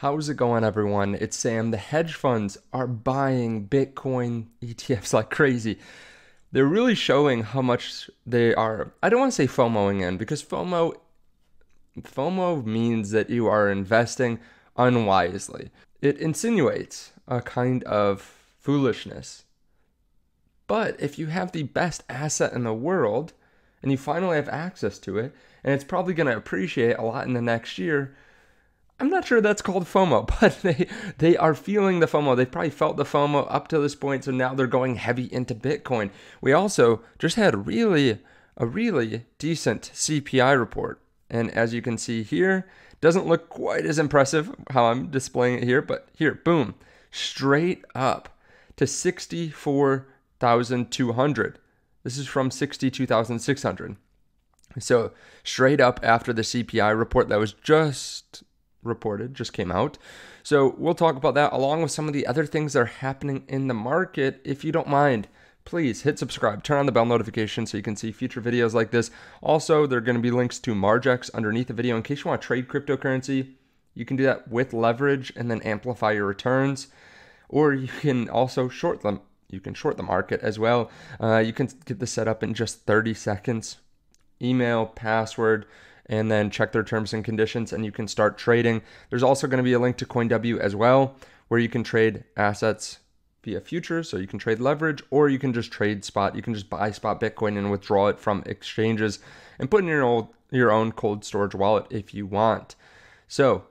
How's it going, everyone? It's Sam. The hedge funds are buying Bitcoin ETFs like crazy. They're really showing how much they are. I don't want to say FOMOing in because FOMO FOMO means that you are investing unwisely. It insinuates a kind of foolishness. But if you have the best asset in the world and you finally have access to it, and it's probably going to appreciate a lot in the next year, I'm not sure that's called FOMO, but they they are feeling the FOMO. They've probably felt the FOMO up to this point, so now they're going heavy into Bitcoin. We also just had really a really decent CPI report, and as you can see here, doesn't look quite as impressive how I'm displaying it here, but here, boom, straight up to 64,200. This is from 62,600. So, straight up after the CPI report that was just reported, just came out. So we'll talk about that along with some of the other things that are happening in the market. If you don't mind, please hit subscribe, turn on the bell notification so you can see future videos like this. Also, there are going to be links to Margex underneath the video in case you want to trade cryptocurrency. You can do that with leverage and then amplify your returns, or you can also short them. You can short the market as well. Uh, you can get this set up in just 30 seconds. Email, password, and then check their terms and conditions and you can start trading. There's also going to be a link to CoinW as well where you can trade assets via futures. So you can trade leverage or you can just trade spot. You can just buy spot Bitcoin and withdraw it from exchanges and put in your old, your own cold storage wallet if you want. So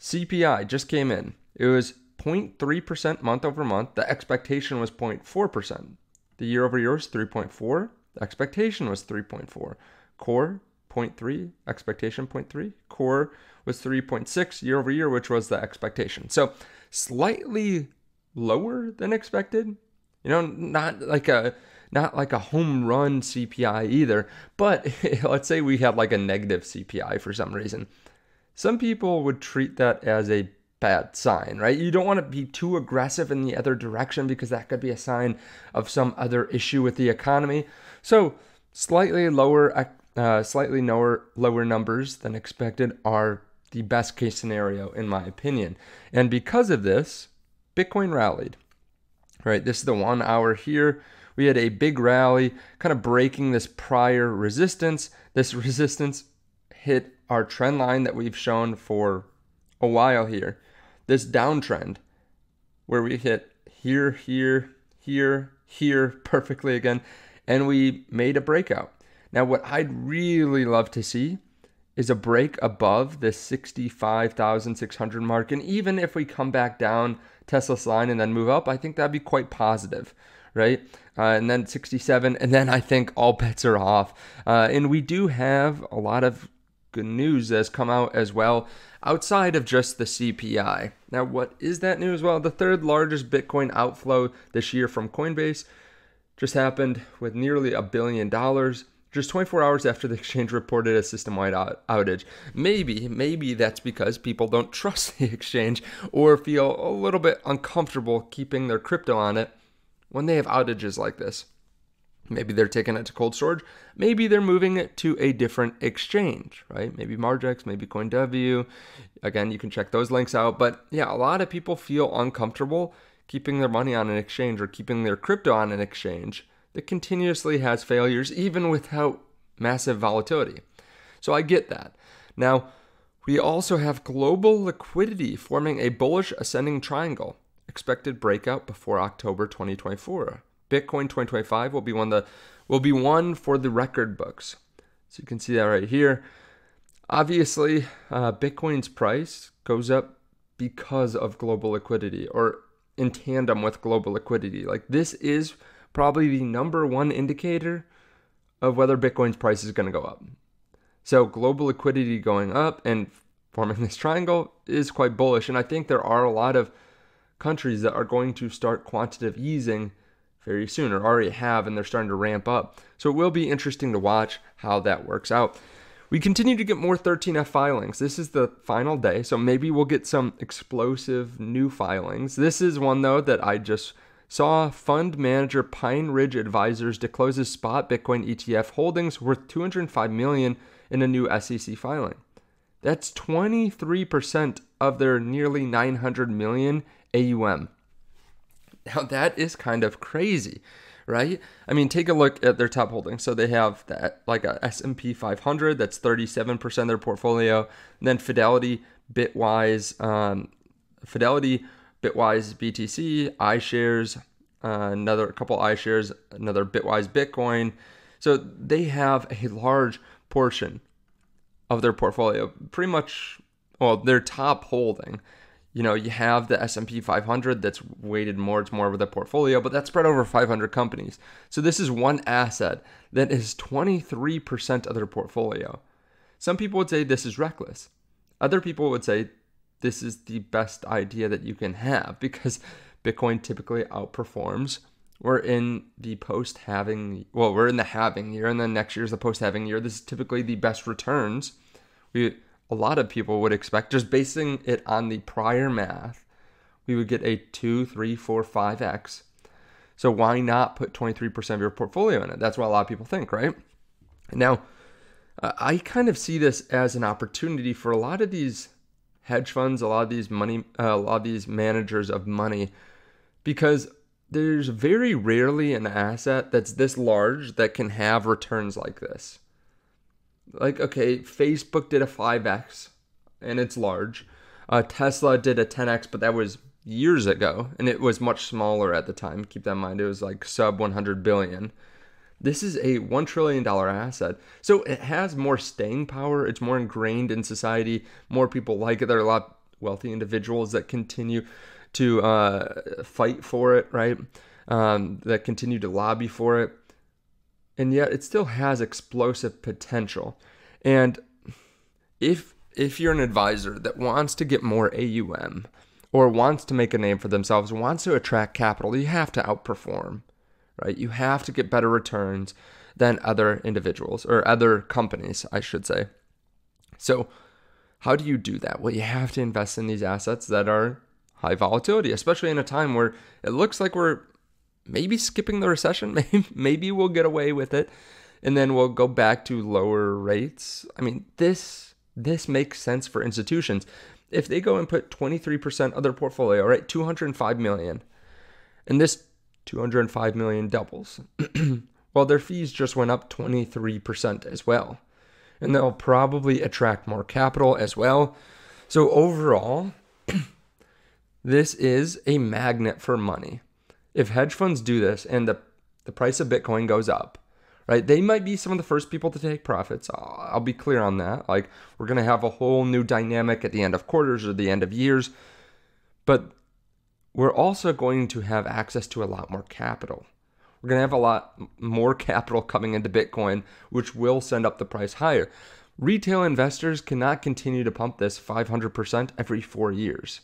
CPI just came in. It was 0.3% month over month. The expectation was 0.4%. The year over year was 3.4. The expectation was 3.4. Core 0.3, expectation 0.3. Core was 3.6 year over year, which was the expectation. So slightly lower than expected. You know, not like a not like a home run CPI either, but let's say we had like a negative CPI for some reason. Some people would treat that as a bad sign, right? You don't want to be too aggressive in the other direction because that could be a sign of some other issue with the economy. So, slightly lower uh, slightly lower, lower numbers than expected are the best case scenario, in my opinion. And because of this, Bitcoin rallied. Right, this is the one hour here. We had a big rally, kind of breaking this prior resistance. This resistance hit our trend line that we've shown for a while here. This downtrend where we hit here, here, here, here perfectly again, and we made a breakout. Now, what I'd really love to see is a break above the 65,600 mark. And even if we come back down Tesla's line and then move up, I think that'd be quite positive, right? Uh, and then 67, and then I think all bets are off. Uh, and we do have a lot of good news that's come out as well outside of just the CPI. Now, what is that news? Well, the third largest Bitcoin outflow this year from Coinbase just happened with nearly a billion dollars just 24 hours after the exchange reported a system wide out- outage. Maybe, maybe that's because people don't trust the exchange or feel a little bit uncomfortable keeping their crypto on it when they have outages like this. Maybe they're taking it to cold storage. Maybe they're moving it to a different exchange, right? Maybe Margex, maybe CoinW. Again, you can check those links out. But yeah, a lot of people feel uncomfortable keeping their money on an exchange or keeping their crypto on an exchange that continuously has failures even without massive volatility. So I get that. Now, we also have global liquidity forming a bullish ascending triangle, expected breakout before October 2024. Bitcoin 2025 will be one the will be one for the record books. So you can see that right here. Obviously, uh, Bitcoin's price goes up because of global liquidity or in tandem with global liquidity. Like this is probably the number one indicator of whether Bitcoin's price is going to go up. So global liquidity going up and forming this triangle is quite bullish. And I think there are a lot of countries that are going to start quantitative easing very soon or already have, and they're starting to ramp up. So it will be interesting to watch how that works out. We continue to get more 13F filings. This is the final day, so maybe we'll get some explosive new filings. This is one, though, that I just saw fund manager Pine Ridge Advisors disclose his spot Bitcoin ETF holdings worth 205 million in a new SEC filing. That's 23% of their nearly 900 million AUM. Now that is kind of crazy, right? I mean, take a look at their top holdings. So they have that like a S&P 500 that's 37% of their portfolio, and then Fidelity, Bitwise, um, Fidelity Bitwise BTC, iShares, uh, another couple iShares, another Bitwise Bitcoin. So they have a large portion of their portfolio, pretty much, well, their top holding. You know, you have the S&P 500 that's weighted more, it's more of the portfolio, but that's spread over 500 companies. So this is one asset that is 23% of their portfolio. Some people would say this is reckless. Other people would say this is the best idea that you can have because Bitcoin typically outperforms. We're in the post having, well, we're in the having year, and then next year is the post having year. This is typically the best returns. We a lot of people would expect just basing it on the prior math, we would get a two, three, four, five x. So why not put 23% of your portfolio in it? That's what a lot of people think, right? Now, I kind of see this as an opportunity for a lot of these hedge funds, a lot of these money, uh, a lot of these managers of money, because there's very rarely an asset that's this large that can have returns like this. Like, okay, Facebook did a 5x and it's large. Uh, Tesla did a 10x, but that was years ago and it was much smaller at the time. Keep that in mind, it was like sub 100 billion. This is a $1 trillion asset. So it has more staying power. It's more ingrained in society. More people like it. There are a lot of wealthy individuals that continue to uh, fight for it, right? Um, that continue to lobby for it. And yet it still has explosive potential. And if if you're an advisor that wants to get more AUM or wants to make a name for themselves, wants to attract capital, you have to outperform right? You have to get better returns than other individuals or other companies, I should say. So, how do you do that? Well, you have to invest in these assets that are high volatility, especially in a time where it looks like we're maybe skipping the recession. maybe we'll get away with it and then we'll go back to lower rates. I mean, this this makes sense for institutions. If they go and put 23% of their portfolio, right, 205 million, and this 205 million doubles, while their fees just went up 23% as well. And they'll probably attract more capital as well. So, overall, this is a magnet for money. If hedge funds do this and the, the price of Bitcoin goes up, right? They might be some of the first people to take profits. I'll, I'll be clear on that. Like, we're going to have a whole new dynamic at the end of quarters or the end of years. But we're also going to have access to a lot more capital. We're going to have a lot more capital coming into Bitcoin, which will send up the price higher. Retail investors cannot continue to pump this 500% every four years.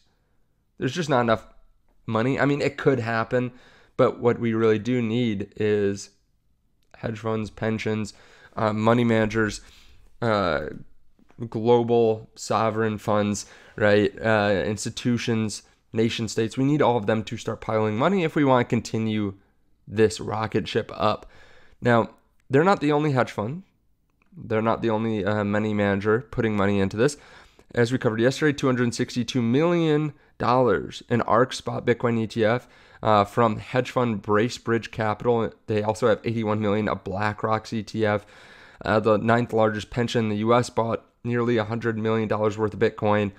There's just not enough money. I mean, it could happen, but what we really do need is hedge funds, pensions, uh, money managers, uh, global sovereign funds, right? Uh, institutions nation states. We need all of them to start piling money if we want to continue this rocket ship up. Now, they're not the only hedge fund. They're not the only uh, money manager putting money into this. As we covered yesterday, $262 million in ARC spot Bitcoin ETF uh, from hedge fund Bracebridge Capital. They also have $81 million of BlackRock's ETF. Uh, the ninth largest pension in the US bought nearly $100 million worth of Bitcoin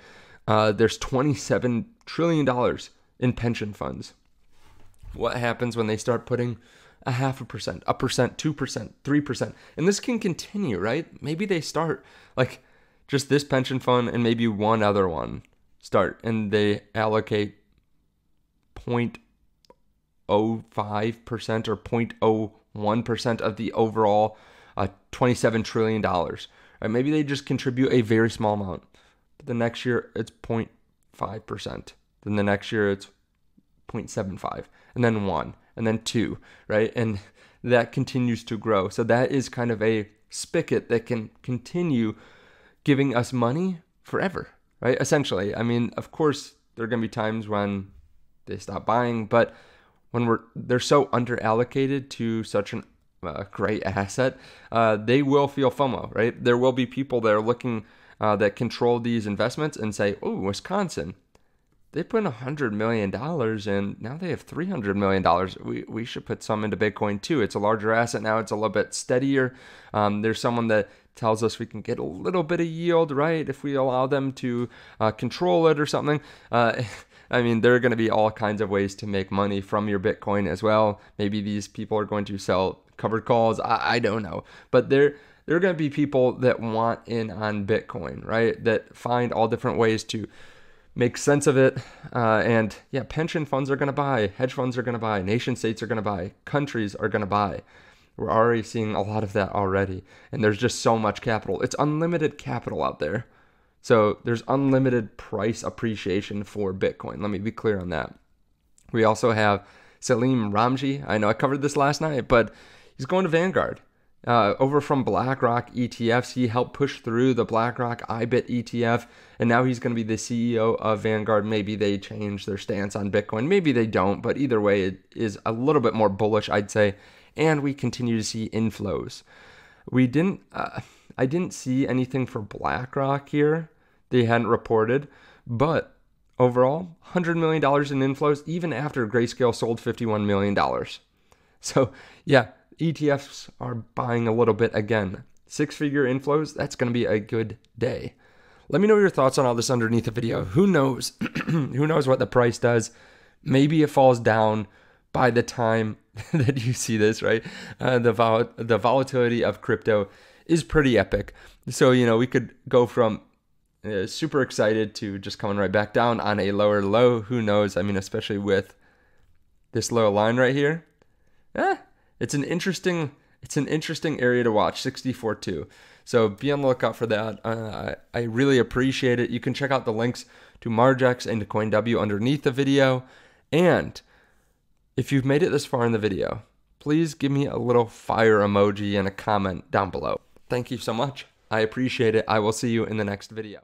uh, there's $27 trillion in pension funds. What happens when they start putting a half a percent, a percent, 2%, 3%? And this can continue, right? Maybe they start like just this pension fund and maybe one other one start and they allocate 0.05% or 0.01% of the overall uh, $27 trillion. Right? Maybe they just contribute a very small amount. But the next year it's 0.5%. Then the next year it's 0.75 and then 1 and then 2, right? And that continues to grow. So that is kind of a spigot that can continue giving us money forever, right? Essentially. I mean, of course there are going to be times when they stop buying, but when we're they're so underallocated to such an uh, great asset, uh, they will feel FOMO, right? There will be people that are looking uh, that control these investments and say, oh, Wisconsin, they put in $100 million and now they have $300 million. We, we should put some into Bitcoin too. It's a larger asset now, it's a little bit steadier. Um, there's someone that tells us we can get a little bit of yield, right? If we allow them to uh, control it or something. Uh, I mean, there are going to be all kinds of ways to make money from your Bitcoin as well. Maybe these people are going to sell covered calls. I, I don't know. But there, there are going to be people that want in on Bitcoin, right? That find all different ways to make sense of it. Uh, and yeah, pension funds are going to buy, hedge funds are going to buy, nation states are going to buy, countries are going to buy. We're already seeing a lot of that already. And there's just so much capital. It's unlimited capital out there. So there's unlimited price appreciation for Bitcoin. Let me be clear on that. We also have Salim Ramji. I know I covered this last night, but he's going to Vanguard uh, over from BlackRock ETFs. He helped push through the BlackRock IBIT ETF, and now he's going to be the CEO of Vanguard. Maybe they change their stance on Bitcoin. Maybe they don't, but either way, it is a little bit more bullish, I'd say. And we continue to see inflows. We didn't. Uh, I didn't see anything for BlackRock here. They hadn't reported, but overall, $100 million in inflows, even after Grayscale sold $51 million. So, yeah, ETFs are buying a little bit again. Six figure inflows, that's going to be a good day. Let me know your thoughts on all this underneath the video. Who knows? Who knows what the price does? Maybe it falls down by the time that you see this, right? Uh, the, vol- the volatility of crypto is pretty epic. So, you know, we could go from uh, super excited to just coming right back down on a lower low. Who knows? I mean, especially with this low line right here. Eh, it's an interesting it's an interesting area to watch 64 2 so be on the lookout for that uh, I, really appreciate it you can check out the links to margex and to coinw underneath the video and if you've made it this far in the video please give me a little fire emoji and a comment down below thank you so much i appreciate it i will see you in the next video